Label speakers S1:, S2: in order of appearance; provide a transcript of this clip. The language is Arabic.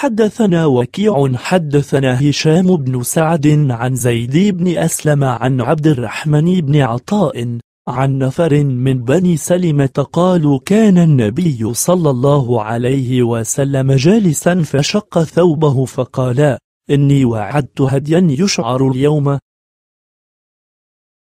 S1: حدثنا وكيع حدثنا هشام بن سعد عن زيد بن أسلم عن عبد الرحمن بن عطاء عن نفر من بني سلمة قالوا كان النبي صلى الله عليه وسلم جالسا فشق ثوبه فقال إني وعدت هديا يشعر اليوم